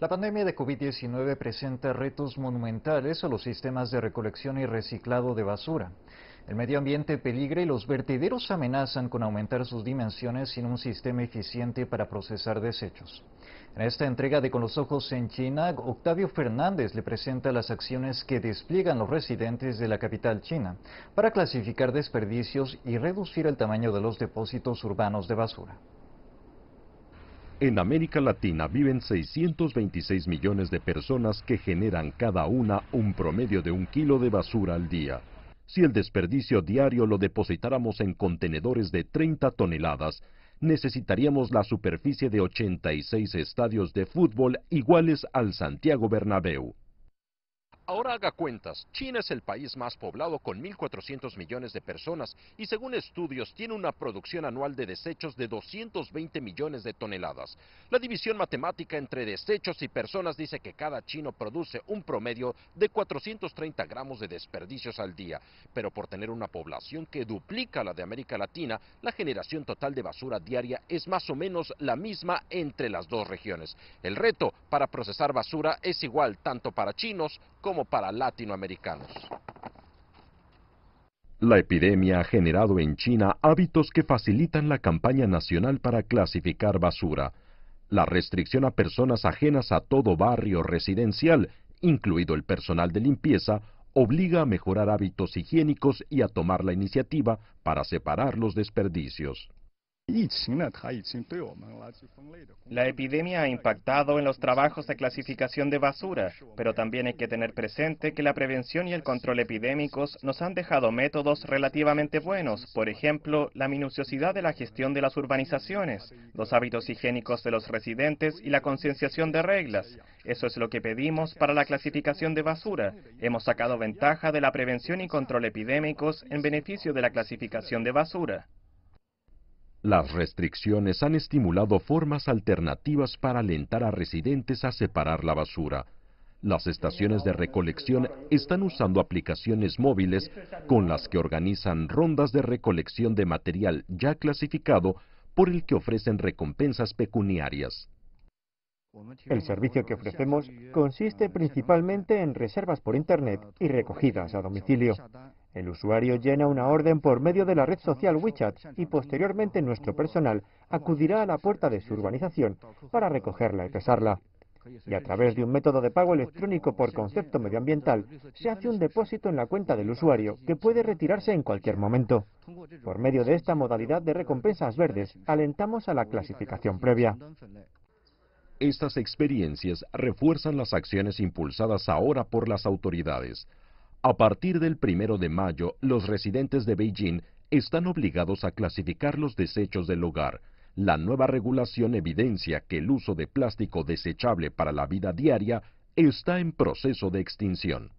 La pandemia de COVID-19 presenta retos monumentales a los sistemas de recolección y reciclado de basura. El medio ambiente peligra y los vertederos amenazan con aumentar sus dimensiones sin un sistema eficiente para procesar desechos. En esta entrega de Con los Ojos en China, Octavio Fernández le presenta las acciones que despliegan los residentes de la capital china para clasificar desperdicios y reducir el tamaño de los depósitos urbanos de basura. En América Latina viven 626 millones de personas que generan cada una un promedio de un kilo de basura al día. Si el desperdicio diario lo depositáramos en contenedores de 30 toneladas, necesitaríamos la superficie de 86 estadios de fútbol iguales al Santiago Bernabéu. Ahora haga cuentas, China es el país más poblado con 1.400 millones de personas y según estudios tiene una producción anual de desechos de 220 millones de toneladas. La división matemática entre desechos y personas dice que cada chino produce un promedio de 430 gramos de desperdicios al día, pero por tener una población que duplica la de América Latina, la generación total de basura diaria es más o menos la misma entre las dos regiones. El reto para procesar basura es igual tanto para chinos como para latinoamericanos. La epidemia ha generado en China hábitos que facilitan la campaña nacional para clasificar basura, la restricción a personas ajenas a todo barrio residencial, incluido el personal de limpieza, obliga a mejorar hábitos higiénicos y a tomar la iniciativa para separar los desperdicios. La epidemia ha impactado en los trabajos de clasificación de basura, pero también hay que tener presente que la prevención y el control epidémicos nos han dejado métodos relativamente buenos, por ejemplo, la minuciosidad de la gestión de las urbanizaciones, los hábitos higiénicos de los residentes y la concienciación de reglas. Eso es lo que pedimos para la clasificación de basura. Hemos sacado ventaja de la prevención y control epidémicos en beneficio de la clasificación de basura. Las restricciones han estimulado formas alternativas para alentar a residentes a separar la basura. Las estaciones de recolección están usando aplicaciones móviles con las que organizan rondas de recolección de material ya clasificado por el que ofrecen recompensas pecuniarias. El servicio que ofrecemos consiste principalmente en reservas por Internet y recogidas a domicilio. El usuario llena una orden por medio de la red social WeChat y posteriormente nuestro personal acudirá a la puerta de su urbanización para recogerla y pesarla. Y a través de un método de pago electrónico por concepto medioambiental, se hace un depósito en la cuenta del usuario que puede retirarse en cualquier momento. Por medio de esta modalidad de recompensas verdes, alentamos a la clasificación previa. Estas experiencias refuerzan las acciones impulsadas ahora por las autoridades a partir del primero de mayo, los residentes de Beijing están obligados a clasificar los desechos del hogar. La nueva regulación evidencia que el uso de plástico desechable para la vida diaria está en proceso de extinción.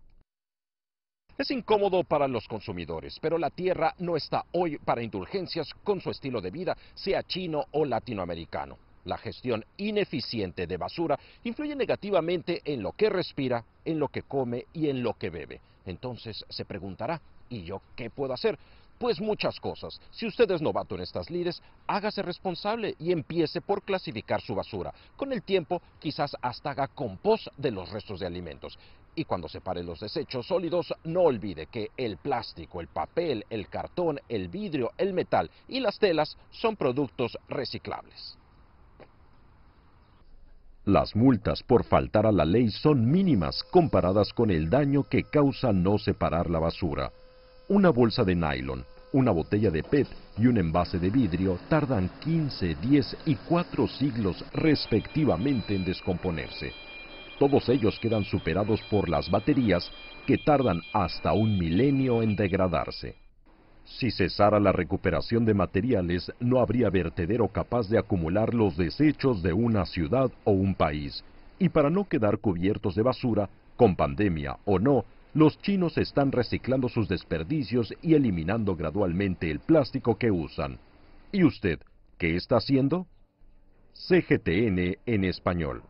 Es incómodo para los consumidores, pero la tierra no está hoy para indulgencias con su estilo de vida, sea chino o latinoamericano. La gestión ineficiente de basura influye negativamente en lo que respira, en lo que come y en lo que bebe. Entonces se preguntará, ¿y yo qué puedo hacer? Pues muchas cosas. Si ustedes es novato en estas lides, hágase responsable y empiece por clasificar su basura. Con el tiempo, quizás hasta haga compost de los restos de alimentos. Y cuando separe los desechos sólidos, no olvide que el plástico, el papel, el cartón, el vidrio, el metal y las telas son productos reciclables. Las multas por faltar a la ley son mínimas comparadas con el daño que causa no separar la basura. Una bolsa de nylon, una botella de PET y un envase de vidrio tardan 15, 10 y 4 siglos respectivamente en descomponerse. Todos ellos quedan superados por las baterías que tardan hasta un milenio en degradarse. Si cesara la recuperación de materiales, no habría vertedero capaz de acumular los desechos de una ciudad o un país. Y para no quedar cubiertos de basura, con pandemia o no, los chinos están reciclando sus desperdicios y eliminando gradualmente el plástico que usan. ¿Y usted qué está haciendo? CGTN en español.